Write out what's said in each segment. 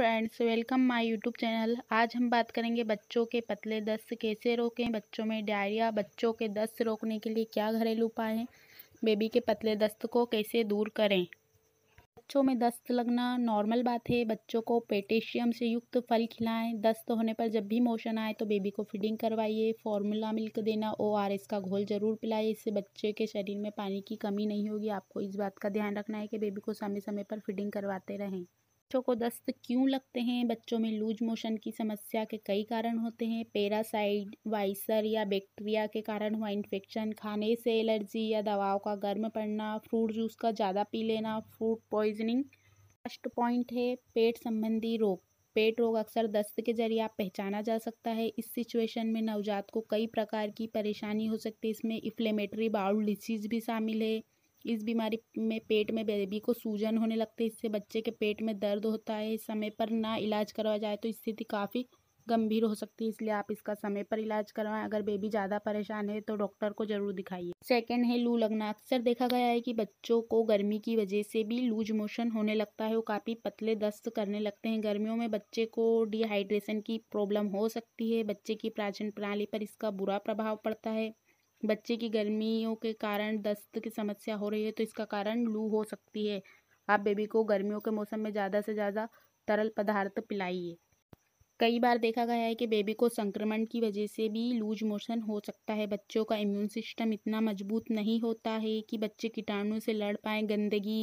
friends welcome my YouTube channel आज हम बात करेंगे बच्चों के पतले दस्त कैसे रोकें बच्चों में डायरिया बच्चों के दस्त रोकने के लिए क्या घरेलू उपाय हैं बेबी के पतले दस्त को कैसे दूर करें बच्चों में दस्त लगना नॉर्मल बात है बच्चों को पोटेशियम से युक्त फल खिलाएं दस्त होने पर जब भी मोशन आए तो बेबी को फीडिंग करवाइए फॉर्मूला मिल्क देना ओ आर एस का घोल ज़रूर पिलाइए इससे बच्चे के शरीर में पानी की कमी नहीं होगी आपको इस बात का ध्यान रखना है कि बेबी को समय समय पर फीडिंग करवाते रहें बच्चों को दस्त क्यों लगते हैं बच्चों में लूज मोशन की समस्या के कई कारण होते हैं पेरासाइड वाइसर या बैक्टीरिया के कारण हुआ इन्फेक्शन खाने से एलर्जी या दवाओं का गर्म पड़ना फ्रूट जूस का ज़्यादा पी लेना फूड पॉइजनिंग फर्स्ट पॉइंट है पेट संबंधी रोग पेट रोग अक्सर दस्त के जरिए आप पहचाना जा सकता है इस सिचुएशन में नवजात को कई प्रकार की परेशानी हो सकती है इसमें इफ्लेमेटरी बाउल डिसीज भी शामिल है इस बीमारी में पेट में बेबी को सूजन होने लगती है इससे बच्चे के पेट में दर्द होता है समय पर ना इलाज करवाया जाए तो स्थिति काफ़ी गंभीर हो सकती है इसलिए आप इसका समय पर इलाज करवाएं अगर बेबी ज़्यादा परेशान है तो डॉक्टर को ज़रूर दिखाइए सेकंड है लू लगना अक्सर देखा गया है कि बच्चों को गर्मी की वजह से भी लूज मोशन होने लगता है वो काफ़ी पतले दस्त करने लगते हैं गर्मियों में बच्चे को डिहाइड्रेशन की प्रॉब्लम हो सकती है बच्चे की प्राचीन प्रणाली पर इसका बुरा प्रभाव पड़ता है बच्चे की गर्मियों के कारण दस्त की समस्या हो रही है तो इसका कारण लू हो सकती है आप बेबी को गर्मियों के मौसम में ज़्यादा से ज़्यादा तरल पदार्थ पिलाइए कई बार देखा गया है कि बेबी को संक्रमण की वजह से भी लूज मोशन हो सकता है बच्चों का इम्यून सिस्टम इतना मजबूत नहीं होता है कि बच्चे कीटाणु से लड़ पाएँ गंदगी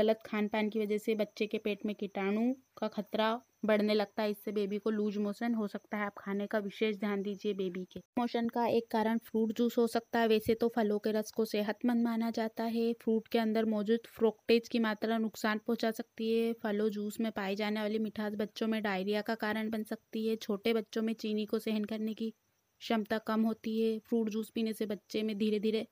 गलत खान पान की वजह से बच्चे के पेट में कीटाणु का खतरा बढ़ने लगता है इससे बेबी को लूज मोशन हो सकता है आप खाने का विशेष ध्यान दीजिए बेबी के मोशन का एक कारण फ्रूट जूस हो सकता है वैसे तो फलों के रस को सेहतमंद माना जाता है फ्रूट के अंदर मौजूद फ्रोक्टेज की मात्रा नुकसान पहुंचा सकती है फलों जूस में पाई जाने वाली मिठास बच्चों में डायरिया का कारण बन सकती है छोटे बच्चों में चीनी को सहन करने की क्षमता कम होती है फ्रूट जूस पीने से बच्चे में धीरे धीरे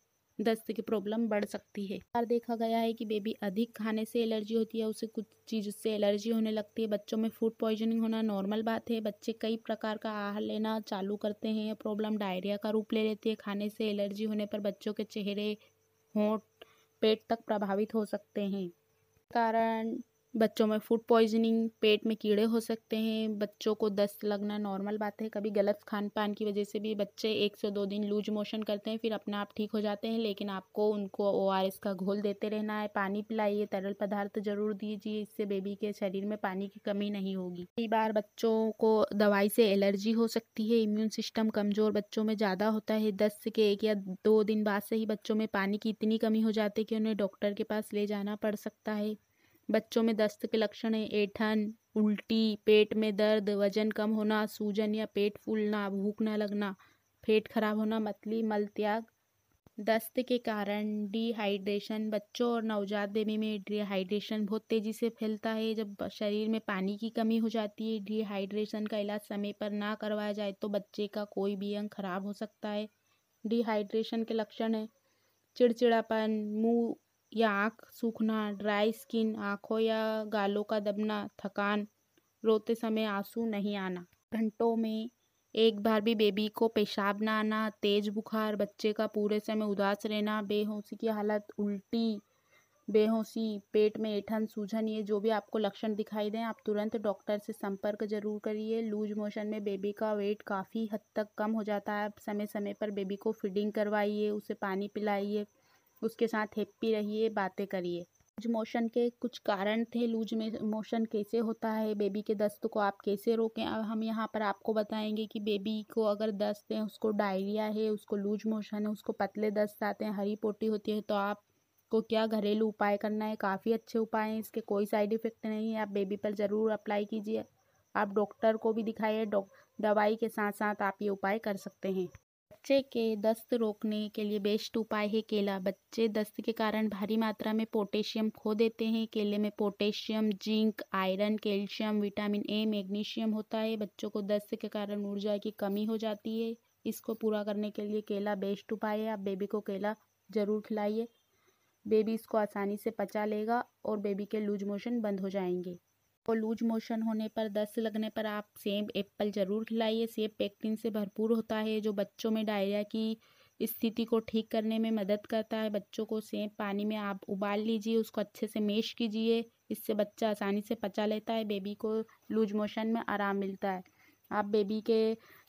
दस्त की प्रॉब्लम बढ़ सकती है बार देखा गया है कि बेबी अधिक खाने से एलर्जी होती है उसे कुछ चीज़ से एलर्जी होने लगती है बच्चों में फूड पॉइजनिंग होना नॉर्मल बात है बच्चे कई प्रकार का आहार लेना चालू करते हैं प्रॉब्लम डायरिया का रूप ले लेती है खाने से एलर्जी होने पर बच्चों के चेहरे होंठ पेट तक प्रभावित हो सकते हैं कारण बच्चों में फूड पॉइजनिंग पेट में कीड़े हो सकते हैं बच्चों को दस्त लगना नॉर्मल बात है कभी गलत खान पान की वजह से भी बच्चे एक से दो दिन लूज मोशन करते हैं फिर अपना आप ठीक हो जाते हैं लेकिन आपको उनको ओ आर एस का घोल देते रहना है पानी पिलाइए तरल पदार्थ जरूर दीजिए इससे बेबी के शरीर में पानी की कमी नहीं होगी कई बार बच्चों को दवाई से एलर्जी हो सकती है इम्यून सिस्टम कमज़ोर बच्चों में ज़्यादा होता है दस के एक या दो दिन बाद से ही बच्चों में पानी की इतनी कमी हो जाती है कि उन्हें डॉक्टर के पास ले जाना पड़ सकता है बच्चों में दस्त के लक्षण हैं ऐठन उल्टी पेट में दर्द वजन कम होना सूजन या पेट फूलना भूख न लगना पेट खराब होना मतली मल त्याग दस्त के कारण डिहाइड्रेशन बच्चों और नवजात बेबी में डिहाइड्रेशन बहुत तेज़ी से फैलता है जब शरीर में पानी की कमी हो जाती है डिहाइड्रेशन का इलाज समय पर ना करवाया जाए तो बच्चे का कोई भी अंग खराब हो सकता है डिहाइड्रेशन के लक्षण हैं चिड़चिड़ापन मुंह या आँख सूखना ड्राई स्किन आँखों या गालों का दबना थकान रोते समय आंसू नहीं आना घंटों में एक बार भी बेबी को पेशाब ना आना तेज़ बुखार बच्चे का पूरे समय उदास रहना बेहोशी की हालत उल्टी बेहोशी पेट में ऐठन सूजन ये जो भी आपको लक्षण दिखाई दें आप तुरंत डॉक्टर से संपर्क जरूर करिए लूज मोशन में बेबी का वेट काफ़ी हद तक कम हो जाता है समय समय पर बेबी को फीडिंग करवाइए उसे पानी पिलाइए उसके साथ हैप्पी रहिए बातें करिए लूज मोशन के कुछ कारण थे लूज में मोशन कैसे होता है बेबी के दस्त को आप कैसे रोकें अब हम यहाँ पर आपको बताएंगे कि बेबी को अगर दस्त है उसको डायरिया है उसको लूज मोशन है उसको पतले दस्त आते हैं हरी पोटी होती है तो आप को क्या घरेलू उपाय करना है काफ़ी अच्छे उपाय हैं इसके कोई साइड इफ़ेक्ट नहीं है आप बेबी पर ज़रूर अप्लाई कीजिए आप डॉक्टर को भी दिखाइए दवाई के साथ साथ आप ये उपाय कर सकते हैं बच्चे के दस्त रोकने के लिए बेस्ट उपाय है केला बच्चे दस्त के कारण भारी मात्रा में पोटेशियम खो देते हैं केले में potassium zinc iron calcium vitamin A magnesium होता है बच्चों को दस्त के कारण ऊर्जा की कमी हो जाती है इसको पूरा करने के लिए केला बेस्ट उपाय है आप बेबी को केला ज़रूर खिलाइए बेबी इसको आसानी से पचा लेगा और बेबी के लूज मोशन बंद हो जाएंगे आपको लूज मोशन होने पर दस्त लगने पर आप सेब एप्पल ज़रूर खिलाइए सेब पैक्टिन से भरपूर होता है जो बच्चों में डायरिया की स्थिति को ठीक करने में मदद करता है बच्चों को सेब पानी में आप उबाल लीजिए उसको अच्छे से मेश कीजिए इससे बच्चा आसानी से पचा लेता है बेबी को लूज मोशन में आराम मिलता है आप बेबी के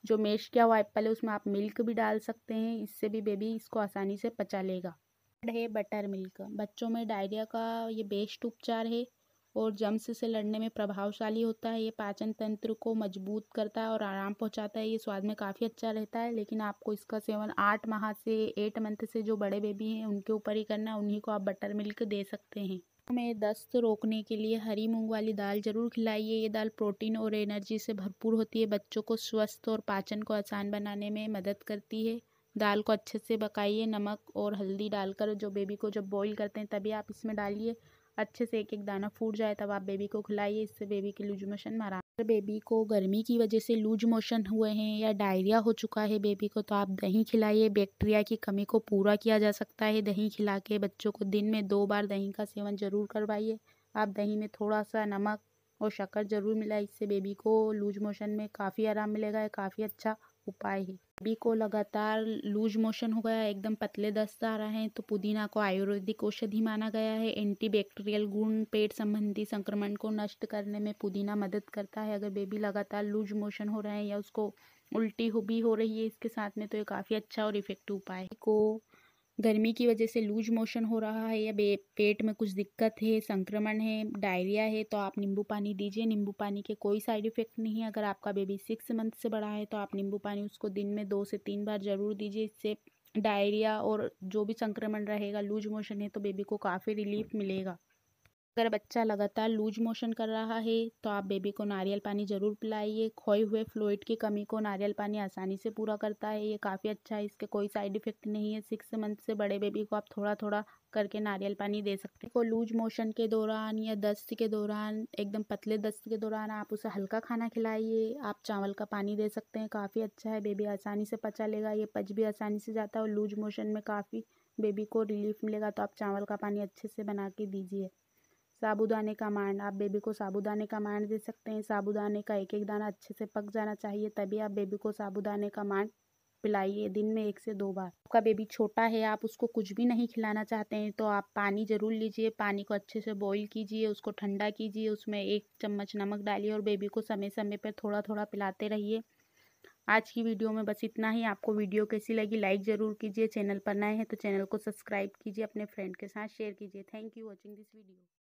जो मेश किया हुआ एप्पल है उसमें आप मिल्क भी डाल सकते हैं इससे भी बेबी इसको आसानी से पचा लेगा है बटर मिल्क बच्चों में डायरिया का ये बेस्ट उपचार है और जम्स से लड़ने में प्रभावशाली होता है ये पाचन तंत्र को मजबूत करता है और आराम पहुंचाता है ये स्वाद में काफ़ी अच्छा रहता है लेकिन आपको इसका सेवन आठ माह से एट मंथ से जो बड़े बेबी हैं उनके ऊपर ही करना है उन्हीं को आप बटर मिल्क दे सकते हैं हमें दस्त रोकने के लिए हरी मूंग वाली दाल जरूर खिलाइए ये दाल प्रोटीन और एनर्जी से भरपूर होती है बच्चों को स्वस्थ और पाचन को आसान बनाने में मदद करती है दाल को अच्छे से पकाइए नमक और हल्दी डालकर जो बेबी को जब बॉईल करते हैं तभी आप इसमें डालिए अच्छे से एक एक दाना फूट जाए तब आप बेबी को खिलाइए इससे बेबी के लूज मोशन में आराम बेबी को गर्मी की वजह से लूज मोशन हुए हैं या डायरिया हो चुका है बेबी को तो आप दही खिलाइए बैक्टीरिया की कमी को पूरा किया जा सकता है दही खिला के बच्चों को दिन में दो बार दही का सेवन ज़रूर करवाइए आप दही में थोड़ा सा नमक और शक्कर ज़रूर मिलाए इससे बेबी को लूज मोशन में काफ़ी आराम मिलेगा काफ़ी अच्छा उपाय है बी को लगातार लूज मोशन हो गया एकदम पतले दस्त आ रहे हैं तो पुदीना को आयुर्वेदिक औषधि माना गया है एंटीबैक्टीरियल गुण पेट संबंधी संक्रमण को नष्ट करने में पुदीना मदद करता है अगर बेबी लगातार लूज मोशन हो रहे हैं या उसको उल्टी हो भी हो रही है इसके साथ में तो ये काफ़ी अच्छा और इफेक्टिव उपाय को गर्मी की वजह से लूज मोशन हो रहा है या पेट में कुछ दिक्कत है संक्रमण है डायरिया है तो आप नींबू पानी दीजिए नींबू पानी के कोई साइड इफ़ेक्ट नहीं है अगर आपका बेबी सिक्स मंथ से बड़ा है तो आप नींबू पानी उसको दिन में दो से तीन बार ज़रूर दीजिए इससे डायरिया और जो भी संक्रमण रहेगा लूज मोशन है तो बेबी को काफ़ी रिलीफ मिलेगा अगर बच्चा लगातार लूज मोशन कर रहा है तो आप बेबी को नारियल पानी ज़रूर पिलाइए खोए हुए फ्लोइड की कमी को नारियल पानी आसानी से पूरा करता है ये काफ़ी अच्छा है इसके कोई साइड इफ़ेक्ट नहीं है सिक्स मंथ से बड़े बेबी को आप थोड़ा थोड़ा करके नारियल पानी दे सकते हैं को लूज मोशन के दौरान या दस्त के दौरान एकदम पतले दस्त के दौरान आप उसे हल्का खाना खिलाइए आप चावल का पानी दे सकते हैं काफ़ी अच्छा है बेबी आसानी से पचा लेगा ये पच भी आसानी से जाता है और लूज मोशन में काफ़ी बेबी को रिलीफ मिलेगा तो आप चावल का पानी अच्छे से बना के दीजिए साबुदाने का मांड आप बेबी को साबूदाने का मांड दे सकते हैं साबुदाने का एक एक दाना अच्छे से पक जाना चाहिए तभी आप बेबी को साबूदाने का मांड पिलाइए दिन में एक से दो बार आपका बेबी छोटा है आप उसको कुछ भी नहीं खिलाना चाहते हैं तो आप पानी ज़रूर लीजिए पानी को अच्छे से बॉईल कीजिए उसको ठंडा कीजिए उसमें एक चम्मच नमक डालिए और बेबी को समय समय पर थोड़ा थोड़ा पिलाते रहिए आज की वीडियो में बस इतना ही आपको वीडियो कैसी लगी लाइक ज़रूर कीजिए चैनल पर नए हैं तो चैनल को सब्सक्राइब कीजिए अपने फ्रेंड के साथ शेयर कीजिए thank you watching this video